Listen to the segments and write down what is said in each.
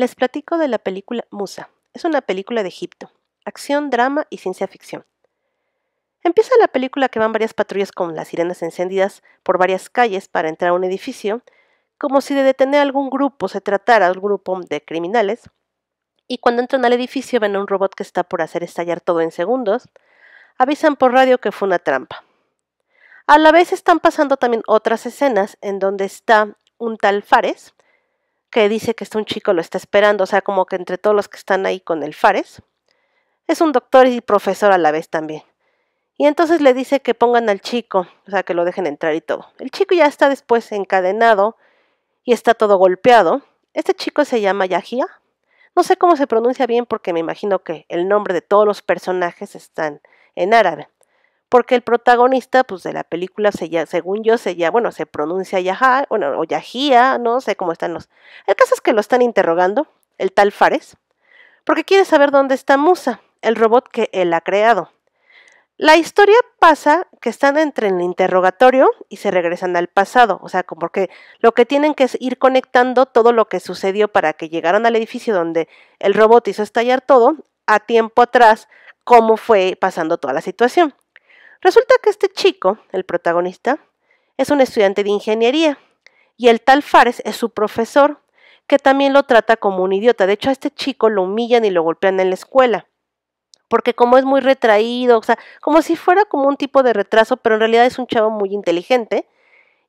Les platico de la película Musa. Es una película de Egipto, acción, drama y ciencia ficción. Empieza la película que van varias patrullas con las sirenas encendidas por varias calles para entrar a un edificio, como si de detener a algún grupo se tratara al un grupo de criminales, y cuando entran al edificio ven a un robot que está por hacer estallar todo en segundos, avisan por radio que fue una trampa. A la vez están pasando también otras escenas en donde está un tal Fares, que dice que está un chico lo está esperando, o sea, como que entre todos los que están ahí con el Fares, es un doctor y profesor a la vez también. Y entonces le dice que pongan al chico, o sea, que lo dejen entrar y todo. El chico ya está después encadenado y está todo golpeado. Este chico se llama Yahia. No sé cómo se pronuncia bien porque me imagino que el nombre de todos los personajes están en árabe porque el protagonista pues, de la película, se según yo, se ya, bueno, se pronuncia Yahá, bueno, o Yahía, no sé cómo están los... El caso es que lo están interrogando, el tal Fares, porque quiere saber dónde está Musa, el robot que él ha creado. La historia pasa que están entre el interrogatorio y se regresan al pasado, o sea, como porque lo que tienen que es ir conectando todo lo que sucedió para que llegaran al edificio donde el robot hizo estallar todo, a tiempo atrás, cómo fue pasando toda la situación. Resulta que este chico, el protagonista, es un estudiante de ingeniería y el tal Fares es su profesor, que también lo trata como un idiota. De hecho, a este chico lo humillan y lo golpean en la escuela, porque como es muy retraído, o sea, como si fuera como un tipo de retraso, pero en realidad es un chavo muy inteligente.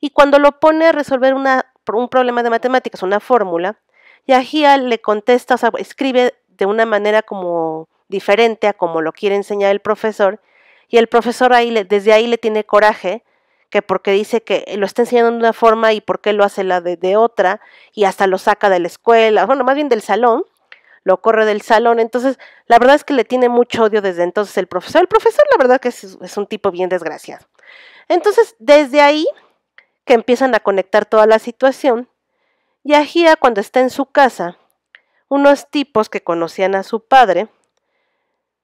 Y cuando lo pone a resolver un problema de matemáticas, una fórmula, Yahia le contesta, o sea, escribe de una manera como diferente a como lo quiere enseñar el profesor, y el profesor ahí desde ahí le tiene coraje, que porque dice que lo está enseñando de una forma y por qué lo hace la de, otra, y hasta lo saca de la escuela, bueno, más bien del salón, lo corre del salón. Entonces, la verdad es que le tiene mucho odio desde entonces el profesor. El profesor, la verdad que es, un tipo bien desgraciado. Entonces, desde ahí que empiezan a conectar toda la situación, y cuando está en su casa, unos tipos que conocían a su padre,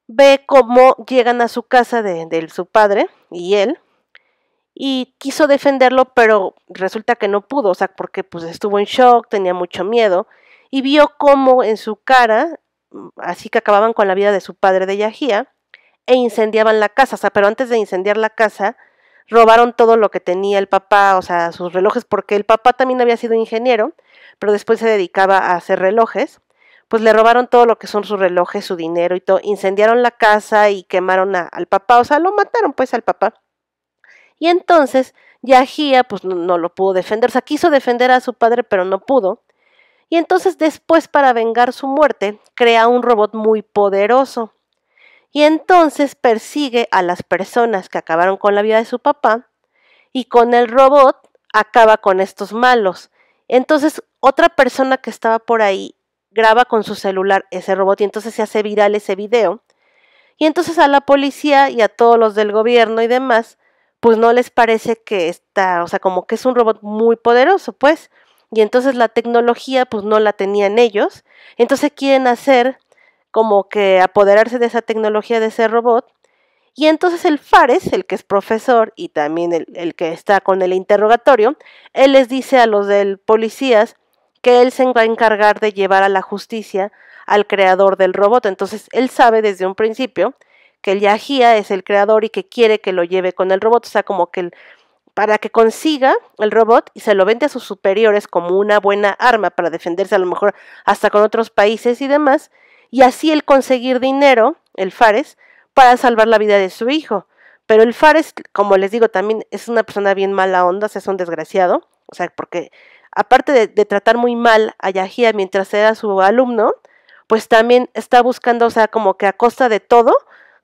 ve cómo llegan a su casa de, su padre y él y quiso defenderlo, pero resulta que no pudo, o sea, porque pues estuvo en shock, tenía mucho miedo y vio cómo en su cara, mm, así que acababan con la vida de su padre de Yahía e incendiaban la casa, o sea, pero antes de incendiar la casa robaron todo lo que tenía el papá, o sea, sus relojes, porque el papá también había sido ingeniero, pero después se dedicaba a hacer relojes pues le robaron todo lo que son sus relojes, su dinero y todo, incendiaron la casa y quemaron al papá, o sea, lo mataron pues al papá. Y entonces Yahía pues no, no, lo pudo defender, o sea, quiso defender a su padre pero no pudo. Y entonces después para vengar su muerte crea un robot muy poderoso. Y entonces persigue a las personas que acabaron con la vida de su papá y con el robot acaba con estos malos. Entonces otra persona que estaba por ahí graba con su celular ese robot y entonces se hace viral ese video. Y entonces a la policía y a todos los del gobierno y demás, pues no les parece que está, o sea, como que es un robot muy poderoso, pues. Y entonces la tecnología, pues no la tenían ellos. Entonces quieren hacer como que apoderarse de esa tecnología de ese robot. Y entonces el Fares, el que es profesor y también el, que está con el interrogatorio, él les dice a los del policías, que él se va a encargar de llevar a la justicia al creador del robot. Entonces, él sabe desde un principio que el Yahia es el creador y que quiere que lo lleve con el robot, o sea, como que para que consiga el robot y se lo vende a sus superiores como una buena arma para defenderse a lo mejor hasta con otros países y demás, y así el conseguir dinero, el Fares, para salvar la vida de su hijo. Pero el Fares, como les digo, también es una persona bien mala onda, sea, es un desgraciado, o sea, porque aparte de, tratar muy mal a Yahia mientras era su alumno, pues también está buscando, o sea, como que a costa de todo,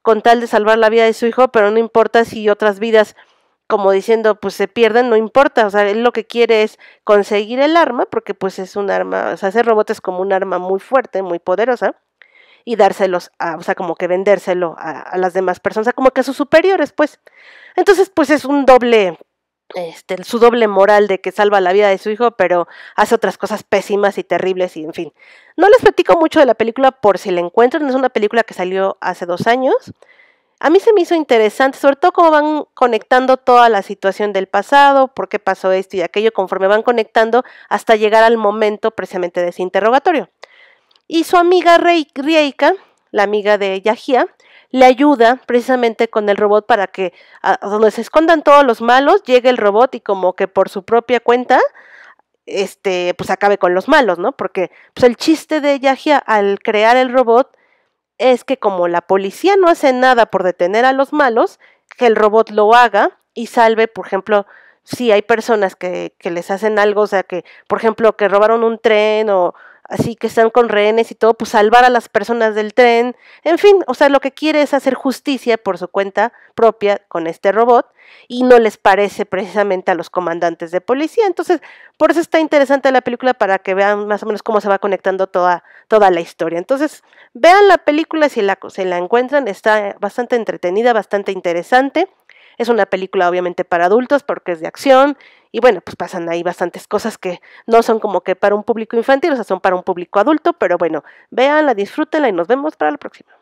con tal de salvar la vida de su hijo, pero no importa si otras vidas, como diciendo, pues se pierden, no importa, o sea, él lo que quiere es conseguir el arma, porque pues es un arma, o sea, hacer robot es como un arma muy fuerte, muy poderosa, y dárselos, a, o sea, como que vendérselo a, a las demás personas, o sea, como que a sus superiores, pues. Entonces, pues es un doble este, su doble moral de que salva la vida de su hijo, pero hace otras cosas pésimas y terribles y en fin. No les platico mucho de la película por si la encuentran, es una película que salió hace dos años. A mí se me hizo interesante, sobre todo cómo van conectando toda la situación del pasado, por qué pasó esto y aquello, conforme van conectando hasta llegar al momento precisamente de ese interrogatorio. Y su amiga Reika, la amiga de Yahia, le ayuda precisamente con el robot para que donde se escondan todos los malos llegue el robot y como que por su propia cuenta este pues acabe con los malos, ¿no? Porque pues el chiste de Yagia al crear el robot es que como la policía no hace nada por detener a los malos, que el robot lo haga y salve, por ejemplo, si hay personas que, que les hacen algo, o sea, que, por ejemplo, que robaron un tren o, así que están con rehenes y todo, pues salvar a las personas del tren, en fin, o sea, lo que quiere es hacer justicia por su cuenta propia con este robot y no les parece precisamente a los comandantes de policía. Entonces, por eso está interesante la película para que vean más o menos cómo se va conectando toda, toda la historia. Entonces, vean la película si se si la encuentran, está bastante entretenida, bastante interesante. Es una película obviamente para adultos porque es de acción y bueno, pues pasan ahí bastantes cosas que no son como que para un público infantil, o sea, son para un público adulto, pero bueno, véanla, disfrútenla y nos vemos para la próxima.